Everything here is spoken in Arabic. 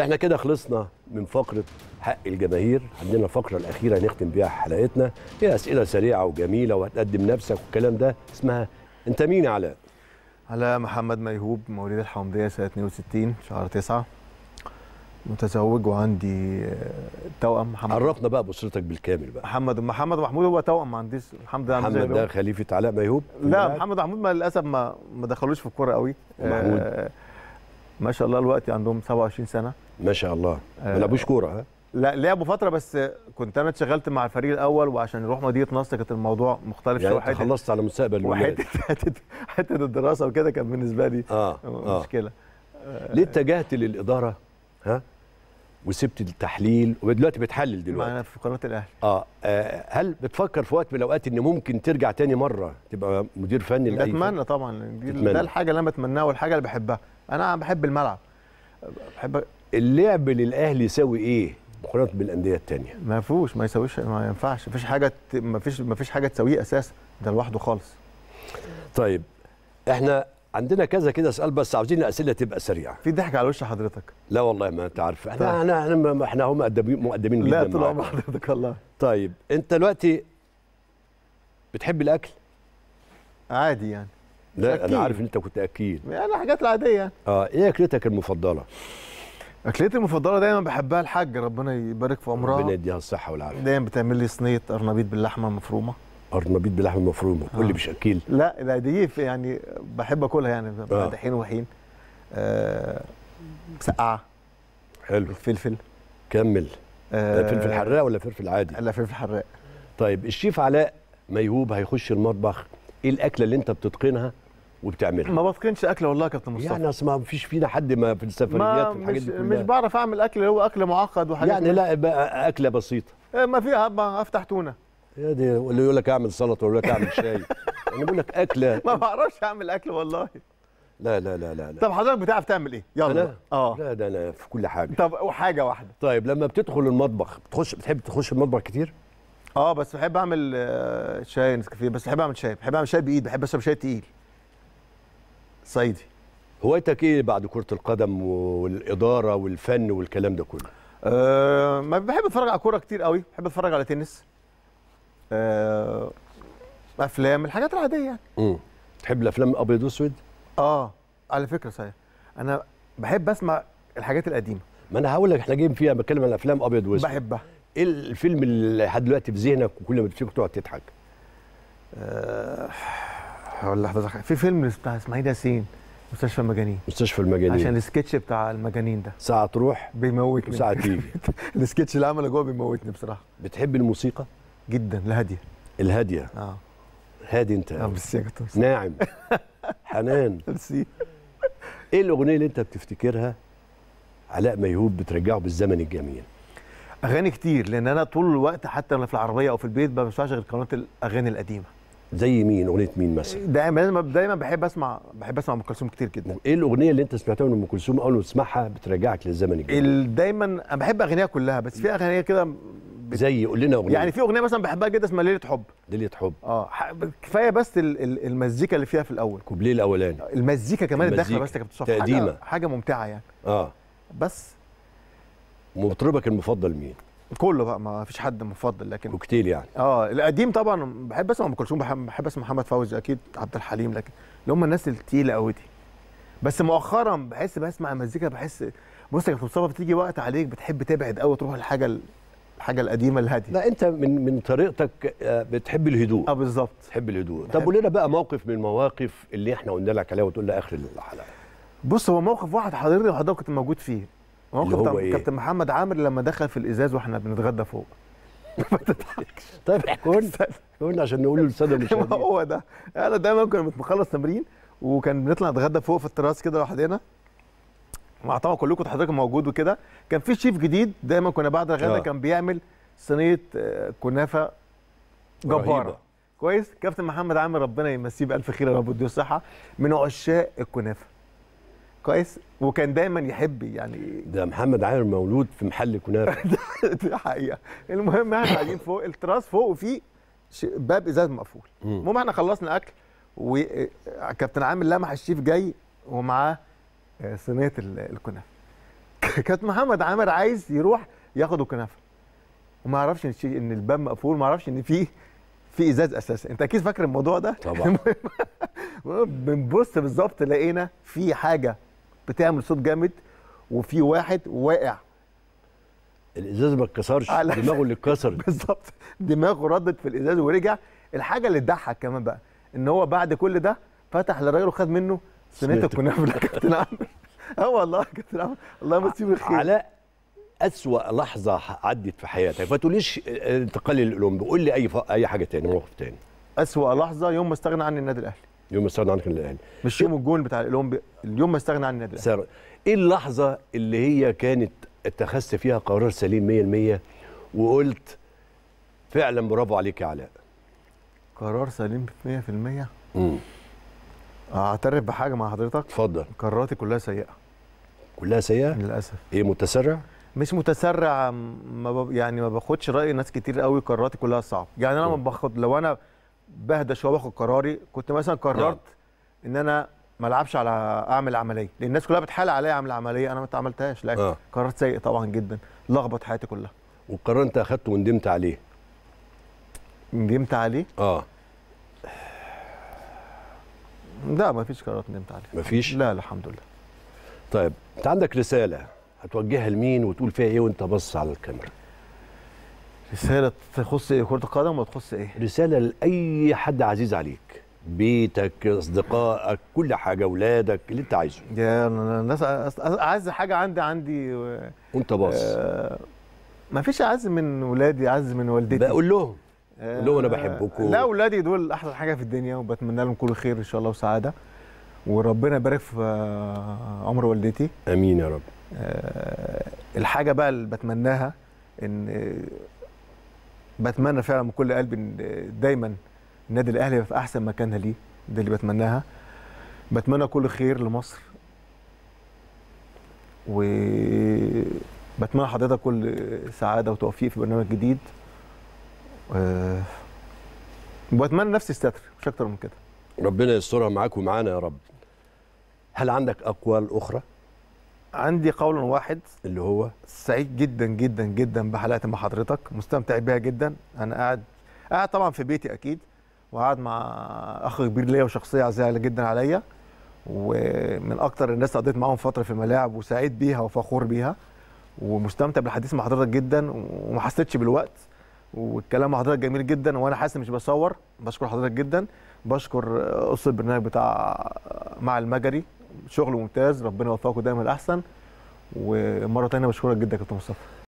احنا كده خلصنا من فقره حق الجماهير عندنا الفقره الاخيره هنختم بيها حلقتنا هي اسئله سريعه وجميله وهتقدم نفسك والكلام ده اسمها انت مين يا علاء علاء محمد ميهوب مواليد الحمديه سنه 62 شهر 9 متزوج وعندي آه، توأم محمد عرفنا بقى بأسرتك بالكامل بقى محمد محمد محمود هو توأم ما عنديش الحمد لله محمد ده خليفه علاء ميهوب لا محمد محمود ما للاسف ما ما دخلوش في الكوره قوي محمود آه ما شاء الله الوقت عندهم 27 سنه ما شاء الله ما آه، لعبوش كوره ها لا لعبوا فتره بس كنت انا اتشغلت مع الفريق الاول وعشان نروح مدينه نصر كانت الموضوع مختلف يعني شويه يعني خلصت على مستقبل وحته حته الدراسه وكده كان بالنسبه لي آه, آه. مشكله آه ليه اتجهت للاداره ها وسبت التحليل ودلوقتي بتحلل دلوقتي انا في قناه الاهلي آه, آه هل بتفكر في وقت من الاوقات ان ممكن ترجع تاني مره تبقى مدير فني لاي اتمنى طبعا ده الحاجه اللي انا بتمناها والحاجه اللي بحبها انا بحب الملعب بحب اللعب للاهلي يساوي ايه مقارنه بالانديه الثانيه ما فيهوش ما يساويش ما ينفعش ما فيش حاجه ما فيش ما فيش حاجه تساويه اساسا ده لوحده خالص طيب احنا عندنا كذا كده اسال بس عاوزين الاسئله تبقى سريعه في ضحك على وش حضرتك لا والله ما انت عارف احنا طيب. احنا احنا, هم مقدمين مقدمين جدا لا طول عمرك حضرتك والله طيب انت دلوقتي بتحب الاكل عادي يعني لا أكيد. انا عارف ان انت كنت اكيد يعني حاجات العاديه اه ايه اكلتك المفضله اكلتي المفضله دايما بحبها الحاج ربنا يبارك في عمرها ربنا يديها الصحه والعافيه دايما بتعمل لي صينيه قرنبيط باللحمه المفرومه قرنبيط باللحمه المفرومه آه. كل مش لا لا دي يعني بحب اكلها يعني آه. بعد آه. حين وحين آه مسقعه حلو فلفل كمل آه فلفل حراق ولا فلفل عادي؟ لا فلفل حراق طيب الشيف علاء ميهوب هيخش المطبخ ايه الاكله اللي انت بتتقنها وبتعملها ما بتقنش اكل والله كابتن مصطفى يعني اصل ما فيش فينا حد ما في السفريات والحاجات دي كلها مش بعرف اعمل اكل هو اكل معقد وحاجات يعني لا اكله بسيطه إيه، ما فيها ما افتح تونه يا دي اللي يقول لك اعمل سلطه ولا لك اعمل شاي انا بقول لك اكله ما بعرفش اعمل اكل والله لا لا لا لا, لا. طب حضرتك بتعرف تعمل ايه؟ يلا اه لا ده انا في كل حاجه طب وحاجه واحده طيب لما بتدخل المطبخ بتخش بتحب تخش المطبخ كتير؟ اه بس بحب اعمل آه، شاي نسكافيه بس بحب اعمل شاي بحب اعمل شاي بايد بحب اشرب شاي تقيل صعيدي هوايتك ايه بعد كره القدم والاداره والفن والكلام ده كله أه ما بحب اتفرج على كوره كتير قوي بحب اتفرج على تنس أه افلام الحاجات العاديه يعني امم تحب الافلام الابيض واسود اه على فكره صحيح انا بحب اسمع الحاجات القديمه ما انا هقول لك احنا جايين فيها بتكلم عن افلام ابيض واسود بحبها ايه الفيلم اللي لحد دلوقتي في ذهنك وكل ما تشوفه تقعد تضحك آه ولا لحضرتك في فيلم بتاع اسماعيل ياسين مستشفى المجانين مستشفى المجانين عشان السكتش بتاع المجانين ده ساعة تروح بيموتني وساعة تيجي السكتش اللي عمله جوه بيموتني بصراحة بتحب الموسيقى؟ جدا الهادية الهادية اه هادي انت اه بس ناعم حنان ميرسي ايه الاغنية اللي انت بتفتكرها علاء ميهوب بترجعه بالزمن الجميل؟ اغاني كتير لان انا طول الوقت حتى وانا في العربية او في البيت ما بسمعش غير قناة الاغاني القديمة زي مين اغنيه مين مثلا دايما دايما بحب اسمع بحب اسمع ام كلثوم كتير جدا ايه الاغنيه اللي انت سمعتها من ام كلثوم اول ما تسمعها بترجعك للزمن الجميل دايما انا بحب اغانيها كلها بس في اغنيه كده بت... زي قول لنا اغنيه يعني في اغنيه مثلا بحبها جدا اسمها ليله حب ليله حب اه كفايه بس المزيكا اللي فيها في الاول كوبليه الاولاني المزيكا كمان الداخله بس كانت تقديمه حاجه, حاجه ممتعه يعني اه بس مطربك المفضل مين كله بقى ما فيش حد مفضل لكن كوكتيل يعني اه القديم طبعا بحب اسمع ام كلثوم بحب اسمع محمد فوزي اكيد عبد الحليم لكن اللي هم الناس التقيله قوي دي بس مؤخرا بحس بسمع مزيكا بحس بص يا مصطفى بتيجي وقت عليك بتحب تبعد قوي تروح الحاجه الحاجه القديمه الهاديه لا انت من من طريقتك آه، بتحب الهدوء اه بالظبط تحب الهدوء طب قول لنا بقى موقف من المواقف اللي احنا قلنا لك عليها وتقول لي اخر الحلقه بص هو موقف واحد حضرني وحضرتك كنت موجود فيه هو إيه؟ كابتن محمد عامر لما دخل في الازاز واحنا بنتغدى فوق ما تضحكش طيب احكوا لنا عشان نقول للساده مش هو ده انا دايما كنا بنخلص تمرين وكان بنطلع نتغدى فوق في التراس كده لوحدنا مع طبعا كلكم حضرتك موجود وكده كان في شيف جديد دايما كنا بعد الغدا آه. كان بيعمل صينيه آه، كنافه جباره كويس كابتن محمد عامر ربنا يمسيه بالف خير يا رب ويديه الصحه من عشاق الكنافه كويس وكان دايما يحب يعني ده محمد عامر مولود في محل كنافه دي حقيقه المهم احنا قاعدين فوق التراس فوق وفيه باب ازاز مقفول المهم احنا خلصنا اكل وكابتن آه، عامر لمح الشيف جاي ومعاه آه، صينيه الكنافه كابتن محمد عامر عايز يروح ياخد الكنافه وما يعرفش ان ان الباب مقفول ما يعرفش ان فيه في ازاز اساسا انت اكيد فاكر الموضوع ده طبعا بنبص بالظبط لقينا في حاجه بتعمل صوت جامد وفي واحد واقع الازاز ما اتكسرش دماغه اللي اتكسر بالظبط دماغه ردت في الازاز ورجع الحاجه اللي تضحك كمان بقى ان هو بعد كل ده فتح للراجل وخد منه سنتك الكنافه يا كابتن عمرو اه والله يا كابتن عمرو الله يمسيه بالخير علاء أسوأ لحظة عدت في حياتك ما تقوليش آه، انتقال للأولمبي قول لي أي ف... أي حاجة تاني موقف تاني أسوأ لحظة يوم ما استغنى عني النادي الأهلي يوم ما استغنى عنك النادي الاهلي مش يوم الجون بتاع الاولمبي اليوم ما استغنى عن النادي الاهلي ايه اللحظه اللي هي كانت اتخذت فيها قرار سليم 100% وقلت فعلا برافو عليك يا علاء قرار سليم 100% امم اعترف بحاجه مع حضرتك اتفضل قراراتي كلها سيئه كلها سيئه للاسف ايه متسرع مش متسرع ما ب... يعني ما باخدش راي ناس كتير قوي قراراتي كلها صعبه يعني انا ما باخد لو انا بهدى شويه واخد قراري كنت مثلا قررت اه. ان انا ما العبش على اعمل عمليه لان الناس كلها بتحال عليا اعمل عمليه انا ما اتعملتهاش لا آه. قرار سيء طبعا جدا لخبط حياتي كلها والقرار انت اخدته وندمت عليه ندمت عليه اه لا ما فيش قرارات ندمت عليها ما فيش لا الحمد لله طيب انت عندك رساله هتوجهها لمين وتقول فيها ايه وانت باصص على الكاميرا رساله تخص ايه كره القدم ولا تخص ايه رساله لاي حد عزيز عليك بيتك اصدقائك كل حاجه اولادك اللي انت عايزه يا الناس اعز حاجه عندي عندي و... وانت باص آه ما فيش اعز من ولادي اعز من والدتي بقول لهم آه لهم انا آه، بحبكم لا ولادي دول احلى حاجه في الدنيا وبتمنى لهم كل خير ان شاء الله وسعاده وربنا يبارك في آه، عمر والدتي امين يا رب آه الحاجه بقى اللي بتمناها ان بتمنى فعلا من كل قلبي دايما النادي الاهلي يبقى في احسن مكانها ليه ده اللي بتمناها بتمنى كل خير لمصر وبتمنى حضرتك كل سعاده وتوفيق في برنامج جديد آه، وبتمنى نفسي الستر مش اكتر من كده ربنا يسترها معاك ومعانا يا رب هل عندك اقوال اخرى عندي قول واحد اللي هو سعيد جدا جدا جدا بحلقه مع حضرتك مستمتع بيها جدا انا قاعد قاعد طبعا في بيتي اكيد وقاعد مع اخ كبير ليا وشخصيه عزيزه جدا عليا ومن اكتر الناس قضيت معاهم فتره في الملاعب وسعيد بيها وفخور بيها ومستمتع بالحديث مع حضرتك جدا وما حسيتش بالوقت والكلام مع حضرتك جميل جدا وانا حاسس مش بصور بشكر حضرتك جدا بشكر قصه البرنامج بتاع مع المجري شغل ممتاز ربنا يوفقكم دايما الاحسن ومره ثانيه بشكرك جدا يا كابتن مصطفى